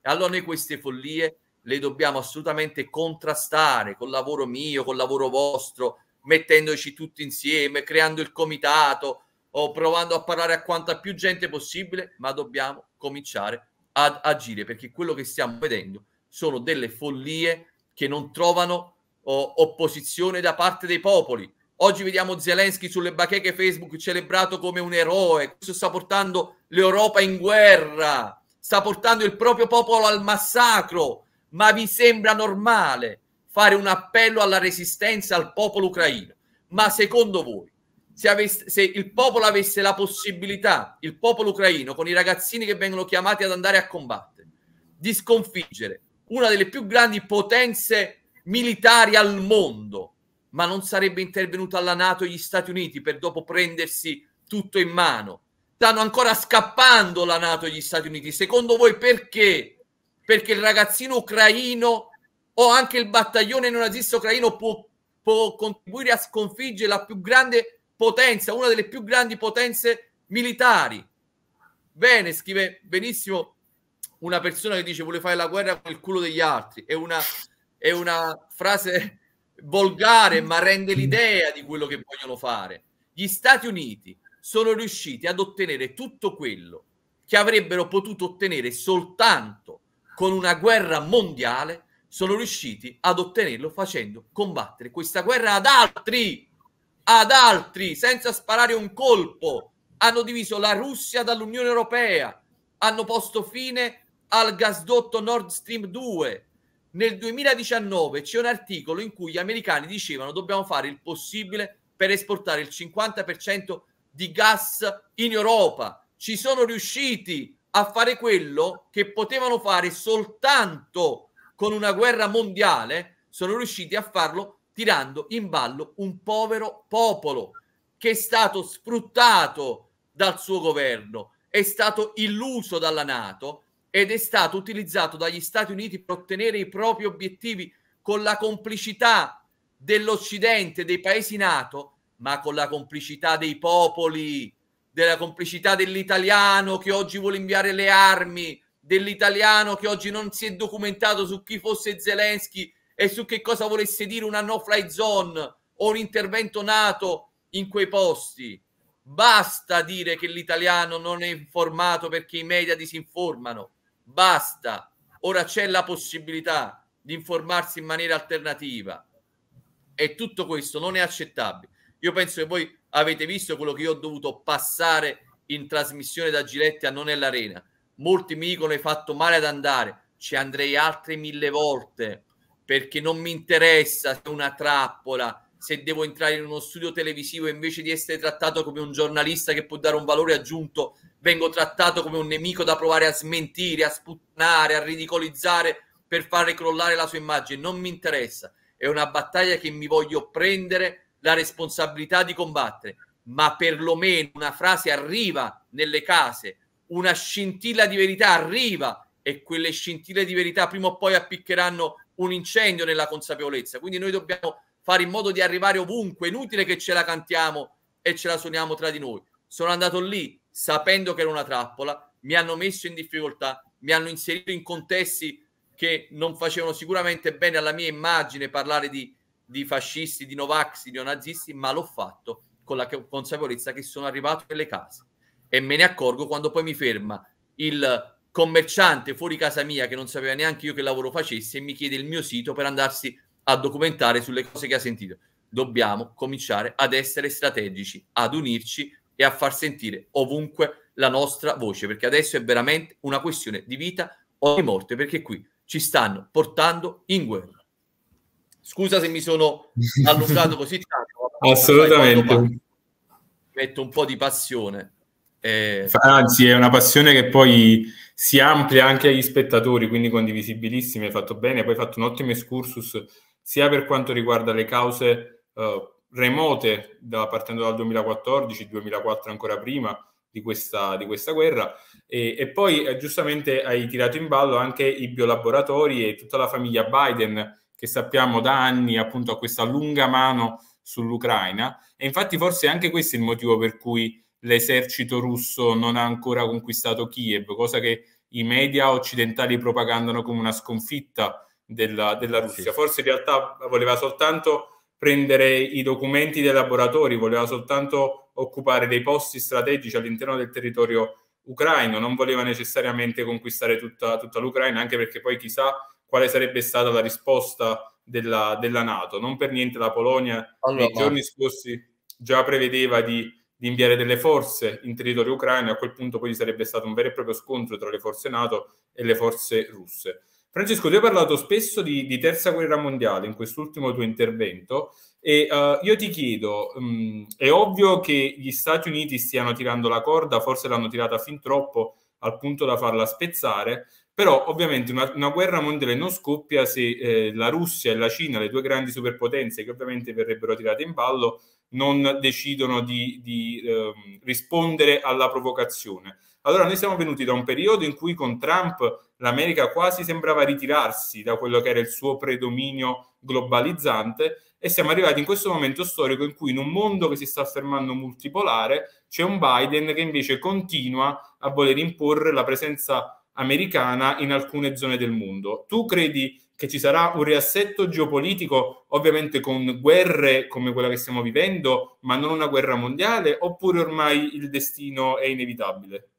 Allora noi queste follie le dobbiamo assolutamente contrastare col lavoro mio, col lavoro vostro, mettendoci tutti insieme, creando il comitato o provando a parlare a quanta più gente possibile, ma dobbiamo cominciare ad agire perché quello che stiamo vedendo sono delle follie che non trovano oh, opposizione da parte dei popoli. Oggi vediamo Zelensky sulle bacheche Facebook celebrato come un eroe. Questo sta portando l'Europa in guerra, sta portando il proprio popolo al massacro. Ma vi sembra normale fare un appello alla resistenza al popolo ucraino? Ma secondo voi, se, avesse, se il popolo avesse la possibilità, il popolo ucraino, con i ragazzini che vengono chiamati ad andare a combattere, di sconfiggere una delle più grandi potenze militari al mondo, ma non sarebbe intervenuta la Nato e gli Stati Uniti per dopo prendersi tutto in mano. Stanno ancora scappando la Nato e gli Stati Uniti. Secondo voi perché? Perché il ragazzino ucraino o anche il battaglione nazista ucraino può, può contribuire a sconfiggere la più grande potenza, una delle più grandi potenze militari. Bene, scrive benissimo una persona che dice vuole fare la guerra con il culo degli altri. È una, è una frase volgare, ma rende mm. l'idea di quello che vogliono fare. Gli Stati Uniti sono riusciti ad ottenere tutto quello che avrebbero potuto ottenere soltanto con una guerra mondiale, sono riusciti ad ottenerlo facendo combattere questa guerra ad altri, ad altri, senza sparare un colpo. Hanno diviso la Russia dall'Unione Europea, hanno posto fine al gasdotto Nord Stream 2, nel 2019 c'è un articolo in cui gli americani dicevano dobbiamo fare il possibile per esportare il 50% di gas in Europa. Ci sono riusciti a fare quello che potevano fare soltanto con una guerra mondiale, sono riusciti a farlo tirando in ballo un povero popolo che è stato sfruttato dal suo governo, è stato illuso dalla Nato ed è stato utilizzato dagli Stati Uniti per ottenere i propri obiettivi con la complicità dell'Occidente, dei paesi NATO, ma con la complicità dei popoli, della complicità dell'italiano che oggi vuole inviare le armi, dell'italiano che oggi non si è documentato su chi fosse Zelensky e su che cosa volesse dire una no-fly zone o un intervento NATO in quei posti. Basta dire che l'italiano non è informato perché i media disinformano basta, ora c'è la possibilità di informarsi in maniera alternativa e tutto questo non è accettabile. Io penso che voi avete visto quello che io ho dovuto passare in trasmissione da Giletti a Non è l'Arena. Molti mi dicono hai fatto male ad andare, ci andrei altre mille volte perché non mi interessa se è una trappola, se devo entrare in uno studio televisivo invece di essere trattato come un giornalista che può dare un valore aggiunto, vengo trattato come un nemico da provare a smentire, a sputtare, a ridicolizzare per fare crollare la sua immagine. Non mi interessa. È una battaglia che mi voglio prendere la responsabilità di combattere, ma perlomeno una frase arriva nelle case, una scintilla di verità arriva e quelle scintille di verità prima o poi appiccheranno un incendio nella consapevolezza. Quindi noi dobbiamo fare in modo di arrivare ovunque, inutile che ce la cantiamo e ce la suoniamo tra di noi. Sono andato lì sapendo che era una trappola, mi hanno messo in difficoltà, mi hanno inserito in contesti che non facevano sicuramente bene alla mia immagine parlare di, di fascisti, di novax, di neonazisti, ma l'ho fatto con la consapevolezza che sono arrivato nelle case e me ne accorgo quando poi mi ferma il commerciante fuori casa mia che non sapeva neanche io che lavoro facesse e mi chiede il mio sito per andarsi a documentare sulle cose che ha sentito. Dobbiamo cominciare ad essere strategici, ad unirci e a far sentire ovunque la nostra voce, perché adesso è veramente una questione di vita o di morte, perché qui ci stanno portando in guerra. Scusa se mi sono allungato così tanto. Assolutamente. Metto un po' di passione. Eh... Anzi, è una passione che poi si amplia anche agli spettatori, quindi condivisibilissima. Hai fatto bene, poi hai fatto un ottimo excursus sia per quanto riguarda le cause eh, remote da, partendo dal 2014, 2004 ancora prima di questa, di questa guerra e, e poi eh, giustamente hai tirato in ballo anche i biolaboratori e tutta la famiglia Biden che sappiamo da anni appunto a questa lunga mano sull'Ucraina e infatti forse anche questo è il motivo per cui l'esercito russo non ha ancora conquistato Kiev, cosa che i media occidentali propagandano come una sconfitta della, della eh, Russia. Sì. Forse in realtà voleva soltanto prendere i documenti dei laboratori, voleva soltanto occupare dei posti strategici all'interno del territorio ucraino, non voleva necessariamente conquistare tutta, tutta l'Ucraina, anche perché poi chissà quale sarebbe stata la risposta della, della Nato. Non per niente la Polonia allora, nei giorni scorsi già prevedeva di, di, inviare delle forze in territorio ucraino, a quel punto poi sarebbe stato un vero e proprio scontro tra le forze Nato e le forze russe. Francesco, tu hai parlato spesso di, di terza guerra mondiale in quest'ultimo tuo intervento e uh, io ti chiedo, um, è ovvio che gli Stati Uniti stiano tirando la corda, forse l'hanno tirata fin troppo al punto da farla spezzare, però ovviamente una, una guerra mondiale non scoppia se eh, la Russia e la Cina, le due grandi superpotenze che ovviamente verrebbero tirate in ballo, non decidono di, di eh, rispondere alla provocazione. Allora noi siamo venuti da un periodo in cui con Trump l'America quasi sembrava ritirarsi da quello che era il suo predominio globalizzante e siamo arrivati in questo momento storico in cui in un mondo che si sta affermando multipolare c'è un Biden che invece continua a voler imporre la presenza americana in alcune zone del mondo. Tu credi che ci sarà un riassetto geopolitico, ovviamente con guerre come quella che stiamo vivendo, ma non una guerra mondiale, oppure ormai il destino è inevitabile?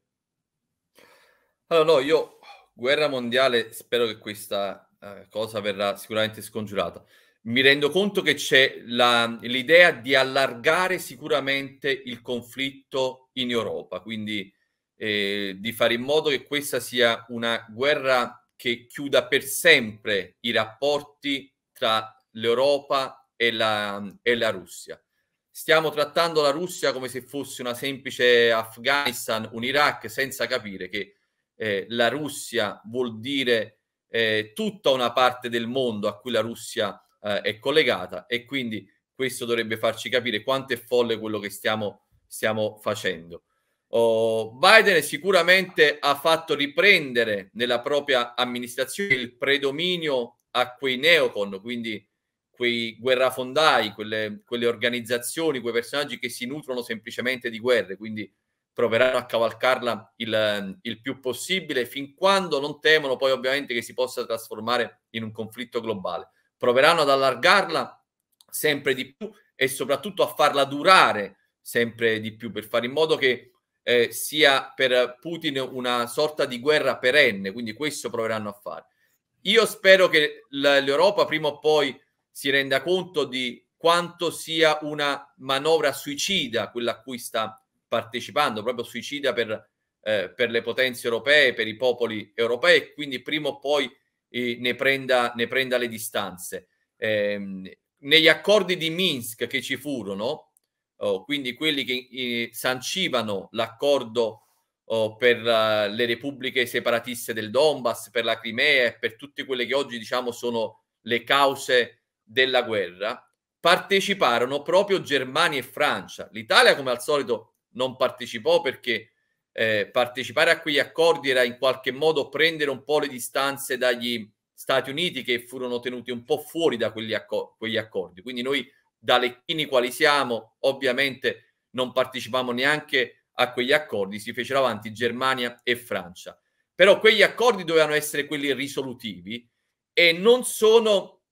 Allora no, io guerra mondiale, spero che questa uh, cosa verrà sicuramente scongiurata. Mi rendo conto che c'è la, l'idea di allargare sicuramente il conflitto in Europa, quindi eh, di fare in modo che questa sia una guerra che chiuda per sempre i rapporti tra l'Europa e la, e la Russia. Stiamo trattando la Russia come se fosse una semplice Afghanistan, un Iraq, senza capire che eh, la Russia vuol dire eh, tutta una parte del mondo a cui la Russia eh, è collegata e quindi questo dovrebbe farci capire quanto è folle quello che stiamo, stiamo facendo. Oh, Biden sicuramente ha fatto riprendere nella propria amministrazione il predominio a quei neocon, quindi quei guerrafondai, quelle, quelle organizzazioni, quei personaggi che si nutrono semplicemente di guerre, quindi proveranno a cavalcarla il, il, più possibile, fin quando non temono poi ovviamente che si possa trasformare in un conflitto globale. Proveranno ad allargarla sempre di più e soprattutto a farla durare sempre di più per fare in modo che eh, sia per Putin una sorta di guerra perenne, quindi questo proveranno a fare. Io spero che l'Europa prima o poi si renda conto di quanto sia una manovra suicida quella a cui sta partecipando proprio suicida per, eh, per le potenze europee, per i popoli europei, quindi prima o poi eh, ne, prenda, ne, prenda, le distanze. Eh, negli accordi di Minsk che ci furono, oh, quindi quelli che eh, sancivano l'accordo oh, per uh, le repubbliche separatiste del Donbass, per la Crimea e per tutte quelle che oggi diciamo sono le cause della guerra, parteciparono proprio Germania e Francia. L'Italia, come al solito, non partecipò perché eh, partecipare a quegli accordi era in qualche modo prendere un po' le distanze dagli Stati Uniti che furono tenuti un po' fuori da quegli, accor- quegli accordi. Quindi noi da Lecchini quali siamo, ovviamente non partecipavamo neanche a quegli accordi, si fecero avanti Germania e Francia. Però quegli accordi dovevano essere quelli risolutivi e non sono,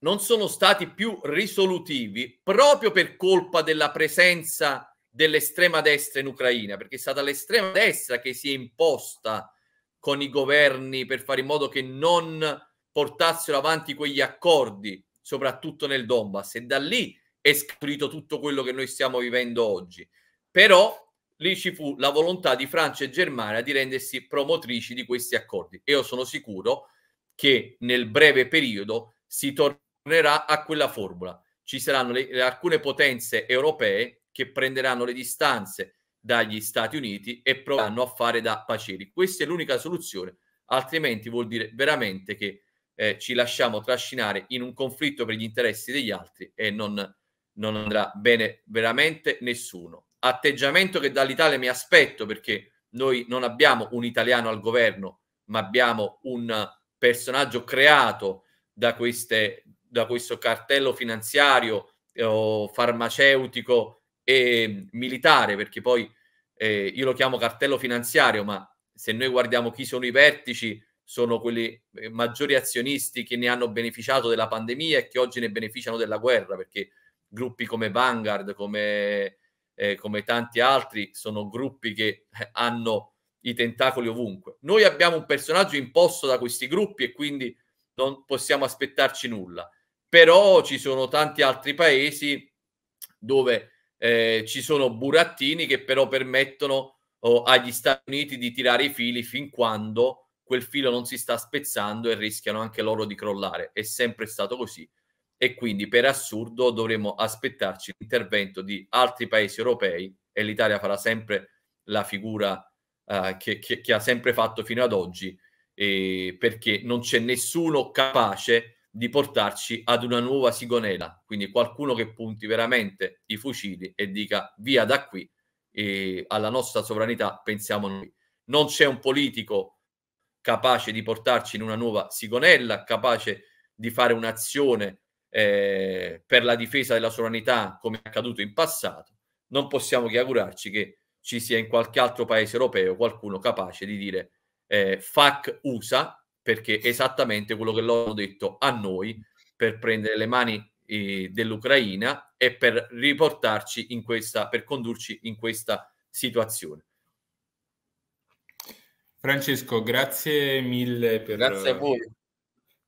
non sono stati più risolutivi proprio per colpa della presenza dell'estrema destra in Ucraina, perché è stata l'estrema destra che si è imposta con i governi per fare in modo che non portassero avanti quegli accordi, soprattutto nel Donbass, e da lì è scaturito tutto quello che noi stiamo vivendo oggi. Però lì ci fu la volontà di Francia e Germania di rendersi promotrici di questi accordi. E io sono sicuro che nel breve periodo si tornerà a quella formula. Ci saranno le, alcune potenze europee che prenderanno le distanze dagli Stati Uniti e proveranno a fare da paceri. Questa è l'unica soluzione, altrimenti vuol dire veramente che eh, ci lasciamo trascinare in un conflitto per gli interessi degli altri e non, non andrà bene veramente nessuno. Atteggiamento che dall'Italia mi aspetto perché noi non abbiamo un italiano al governo, ma abbiamo un personaggio creato da, queste, da questo cartello finanziario eh, farmaceutico e militare, perché poi eh, io lo chiamo cartello finanziario, ma se noi guardiamo chi sono i vertici, sono quelli eh, maggiori azionisti che ne hanno beneficiato della pandemia e che oggi ne beneficiano della guerra, perché gruppi come Vanguard, come, eh, come tanti altri, sono gruppi che eh, hanno i tentacoli ovunque. Noi abbiamo un personaggio imposto da questi gruppi e quindi non possiamo aspettarci nulla, però ci sono tanti altri paesi dove eh, ci sono burattini che però permettono oh, agli Stati Uniti di tirare i fili fin quando quel filo non si sta spezzando e rischiano anche loro di crollare. È sempre stato così e quindi per assurdo dovremo aspettarci l'intervento di altri paesi europei e l'Italia farà sempre la figura uh, che, che, che, ha sempre fatto fino ad oggi eh, perché non c'è nessuno capace di portarci ad una nuova Sigonella, quindi qualcuno che punti veramente i fucili e dica via da qui, e alla nostra sovranità pensiamo noi. Non c'è un politico capace di portarci in una nuova Sigonella, capace di fare un'azione eh, per la difesa della sovranità come è accaduto in passato. Non possiamo che augurarci che ci sia in qualche altro paese europeo qualcuno capace di dire eh, FAC USA perché è esattamente quello che loro hanno detto a noi per prendere le mani eh, dell'Ucraina e per riportarci in questa, per condurci in questa situazione. Francesco, grazie mille per, grazie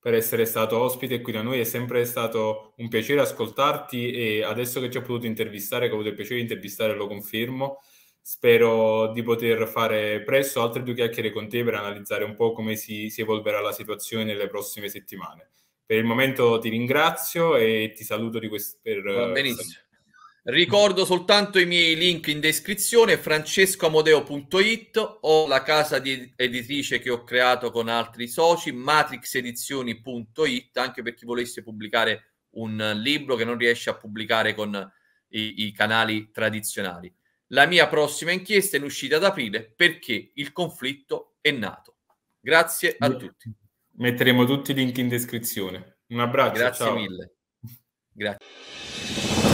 per, essere stato ospite qui da noi, è sempre stato un piacere ascoltarti e adesso che ci ha potuto intervistare, che ho avuto il piacere di intervistare, lo confermo, spero di poter fare presto altre due chiacchiere con te per analizzare un po' come si, si evolverà la situazione nelle prossime settimane. Per il momento ti ringrazio e ti saluto di questo. Va eh, benissimo. Ricordo soltanto i miei link in descrizione, francescoamodeo.it o la casa di editrice che ho creato con altri soci, matrixedizioni.it, anche per chi volesse pubblicare un libro che non riesce a pubblicare con i, i canali tradizionali. La mia prossima inchiesta è in uscita ad aprile perché il conflitto è nato. Grazie a tutti. Metteremo tutti i link in descrizione. Un abbraccio. Grazie ciao. mille. Grazie.